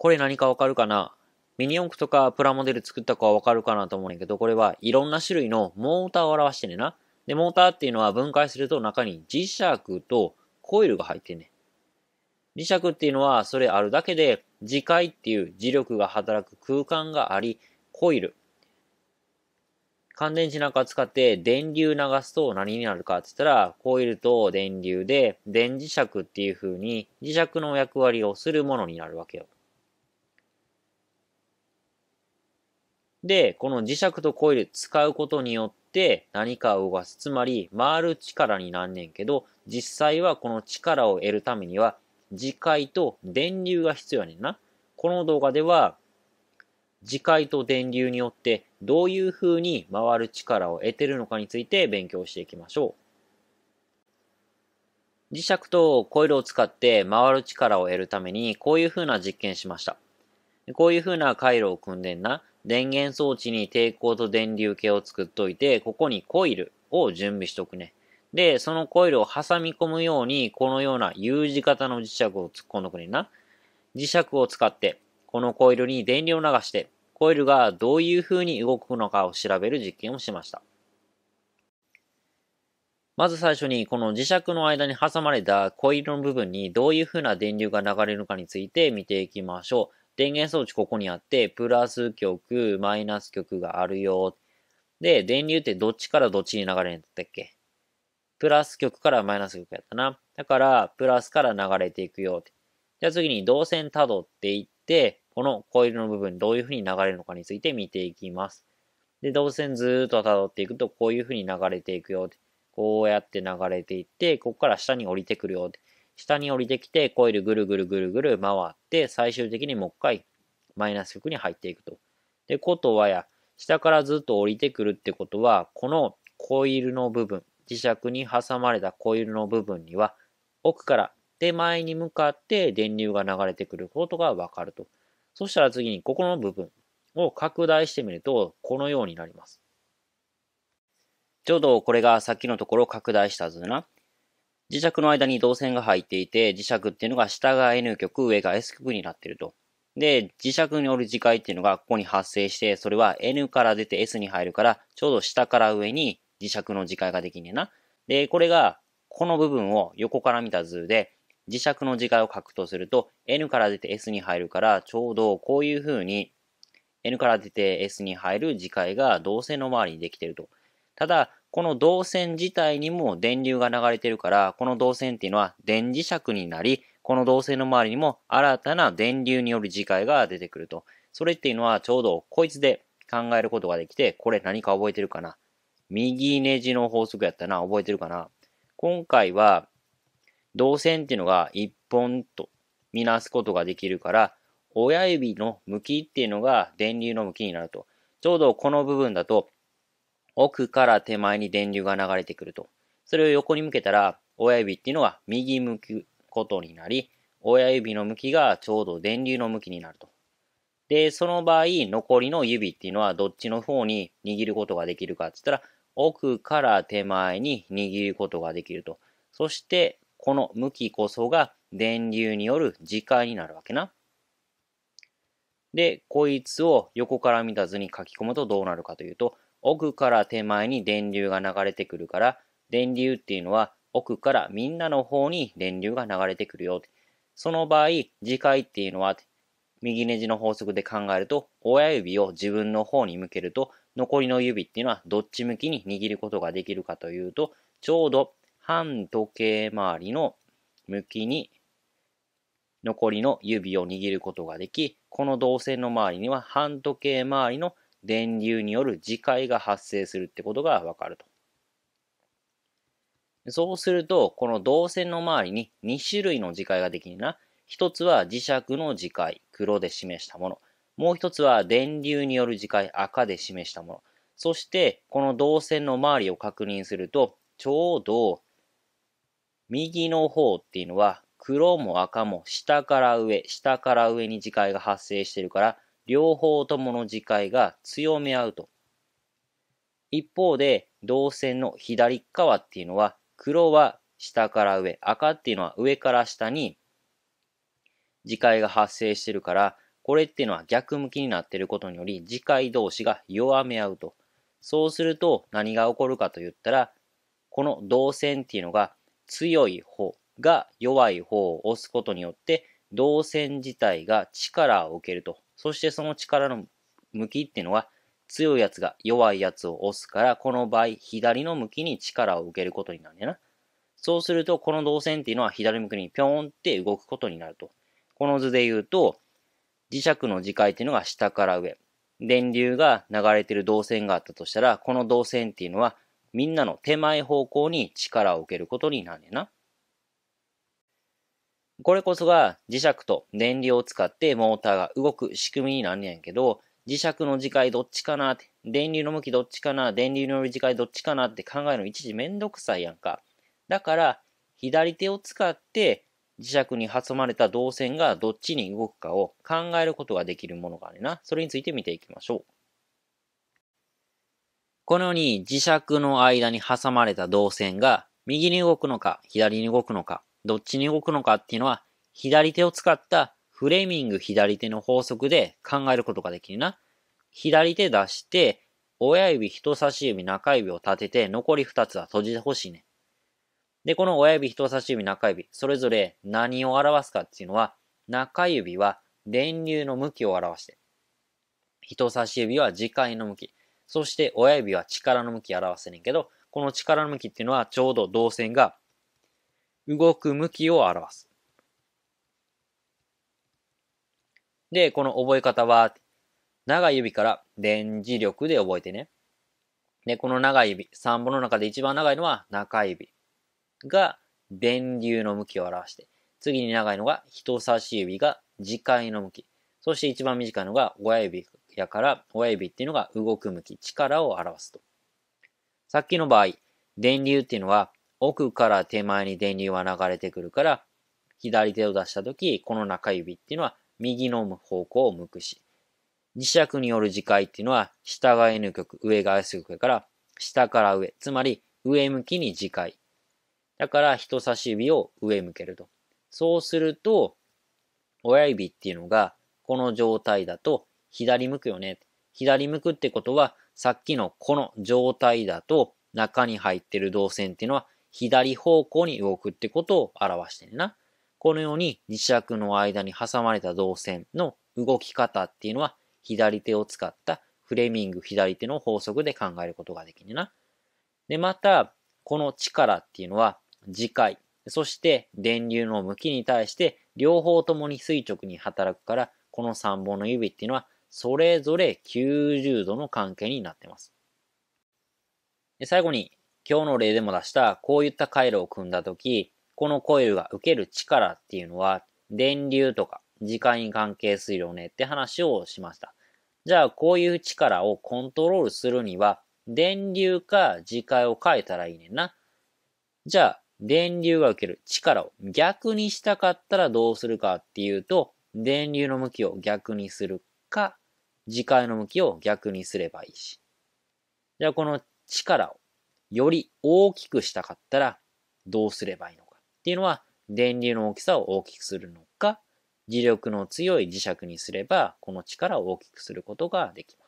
これ何かわかるかなミニ四駆とかプラモデル作った子はわかるかなと思うんやけど、これはいろんな種類のモーターを表してねな。で、モーターっていうのは分解すると中に磁石とコイルが入ってんね磁石っていうのはそれあるだけで磁界っていう磁力が働く空間があり、コイル。乾電池なんか使って電流流すと何になるかって言ったら、コイルと電流で電磁石っていう風に磁石の役割をするものになるわけよ。で、この磁石とコイル使うことによって何かを動かす。つまり、回る力になんねんけど、実際はこの力を得るためには、磁界と電流が必要やねんな。この動画では、磁界と電流によってどういう風に回る力を得てるのかについて勉強していきましょう。磁石とコイルを使って回る力を得るためにこういう風な実験しました。こういう風な回路を組んでんな。電源装置に抵抗と電流計を作っといて、ここにコイルを準備しとくね。で、そのコイルを挟み込むように、このような U 字型の磁石を突っ込んでくねな。磁石を使って、このコイルに電流を流して、コイルがどういう風に動くのかを調べる実験をしました。まず最初に、この磁石の間に挟まれたコイルの部分にどういう風な電流が流れるかについて見ていきましょう。電源装置ここにあって、プラス極、マイナス極があるよ。で、電流ってどっちからどっちに流れるんだったっけプラス極からマイナス極やったな。だから、プラスから流れていくよ。じゃあ次に導線たどっていって、このコイルの部分どういう風に流れるのかについて見ていきます。で、導線ずーっと辿っていくとこういう風に流れていくよ。こうやって流れていって、ここから下に降りてくるよ。下に降りてきて、コイルぐるぐるぐるぐる回って、最終的にもう一回、マイナス極に入っていくと。で、ことはや、下からずっと降りてくるってことは、このコイルの部分、磁石に挟まれたコイルの部分には、奥から手前に向かって電流が流れてくることがわかると。そしたら次に、ここの部分を拡大してみると、このようになります。ちょうどこれがさっきのところを拡大した図な。磁石の間に導線が入っていて、磁石っていうのが下が N 極、上が S 極になってると。で、磁石による磁界っていうのがここに発生して、それは N から出て S に入るから、ちょうど下から上に磁石の磁界ができんねんな。で、これが、この部分を横から見た図で、磁石の磁界を書くとすると、N から出て S に入るから、ちょうどこういう風に、N から出て S に入る磁界が導線の周りにできてると。ただ、この導線自体にも電流が流れてるから、この導線っていうのは電磁石になり、この導線の周りにも新たな電流による磁界が出てくると。それっていうのはちょうどこいつで考えることができて、これ何か覚えてるかな右ネジの法則やったな、覚えてるかな今回は、導線っていうのが一本とみなすことができるから、親指の向きっていうのが電流の向きになると。ちょうどこの部分だと奥から手前に電流が流れてくると。それを横に向けたら、親指っていうのは右向くことになり、親指の向きがちょうど電流の向きになると。で、その場合、残りの指っていうのはどっちの方に握ることができるかって言ったら、奥から手前に握ることができると。そして、この向きこそが電流による磁界になるわけな。で、こいつを横から見た図に書き込むとどうなるかというと、奥から手前に電流が流れてくるから、電流っていうのは奥からみんなの方に電流が流れてくるよ。その場合、次回っていうのは、右ネジの法則で考えると、親指を自分の方に向けると、残りの指っていうのはどっち向きに握ることができるかというと、ちょうど半時計回りの向きに残りの指を握ることができ、この導線の周りには半時計回りの電流による磁界が発生するってことがわかると。そうすると、この導線の周りに2種類の磁界ができるな。一つは磁石の磁界、黒で示したもの。もう一つは電流による磁界、赤で示したもの。そして、この導線の周りを確認すると、ちょうど、右の方っていうのは、黒も赤も下から上、下から上に磁界が発生してるから、両方ともの磁界が強め合うと。一方で、導線の左側っていうのは、黒は下から上、赤っていうのは上から下に磁界が発生してるから、これっていうのは逆向きになってることにより、磁界同士が弱め合うと。そうすると何が起こるかと言ったら、この導線っていうのが強い方が弱い方を押すことによって、導線自体が力を受けると。そしてその力の向きっていうのは、強いやつが弱いやつを押すから、この場合、左の向きに力を受けることになるんだよな。そうすると、この導線っていうのは左向きにぴょんって動くことになると。この図で言うと、磁石の磁界っていうのが下から上。電流が流れてる導線があったとしたら、この導線っていうのは、みんなの手前方向に力を受けることになるんだよな。これこそが磁石と電流を使ってモーターが動く仕組みになんねんけど、磁石の磁界どっちかなって、電流の向きどっちかな、電流の磁界どっちかなって考えるの一時めんどくさいやんか。だから、左手を使って磁石に挟まれた導線がどっちに動くかを考えることができるものがあるな。それについて見ていきましょう。このように磁石の間に挟まれた導線が右に動くのか左に動くのかどっちに動くのかっていうのは、左手を使ったフレーミング左手の法則で考えることができるな。左手出して、親指、人差し指、中指を立てて、残り二つは閉じてほしいね。で、この親指、人差し指、中指、それぞれ何を表すかっていうのは、中指は電流の向きを表して、人差し指は磁界の向き、そして親指は力の向きを表せねんけど、この力の向きっていうのはちょうど導線が動く向きを表す。で、この覚え方は、長い指から電磁力で覚えてね。で、この長い指、3本の中で一番長いのは中指が電流の向きを表して、次に長いのが人差し指が磁界の向き、そして一番短いのが親指やから親指っていうのが動く向き、力を表すと。さっきの場合、電流っていうのは奥から手前に電流は流れてくるから、左手を出した時、この中指っていうのは右の方向を向くし、磁石による磁界っていうのは下が N 極、上が S 極から、下から上、つまり上向きに磁界。だから人差し指を上向けると。そうすると、親指っていうのがこの状態だと左向くよね。左向くってことは、さっきのこの状態だと中に入ってる導線っていうのは左方向に動くってことを表してんな。このように磁石の間に挟まれた導線の動き方っていうのは左手を使ったフレミング左手の法則で考えることができるな。で、また、この力っていうのは磁界、そして電流の向きに対して両方ともに垂直に働くから、この3本の指っていうのはそれぞれ90度の関係になってます。で最後に今日の例でも出したこういった回路を組んだとき、このコイルが受ける力っていうのは電流とか時間に関係するよねって話をしました。じゃあこういう力をコントロールするには電流か磁界を変えたらいいねんな。じゃあ電流が受ける力を逆にしたかったらどうするかっていうと電流の向きを逆にするか磁界の向きを逆にすればいいし。じゃあこの力をより大きくしたかったらどうすればいいのかっていうのは電流の大きさを大きくするのか磁力の強い磁石にすればこの力を大きくすることができます。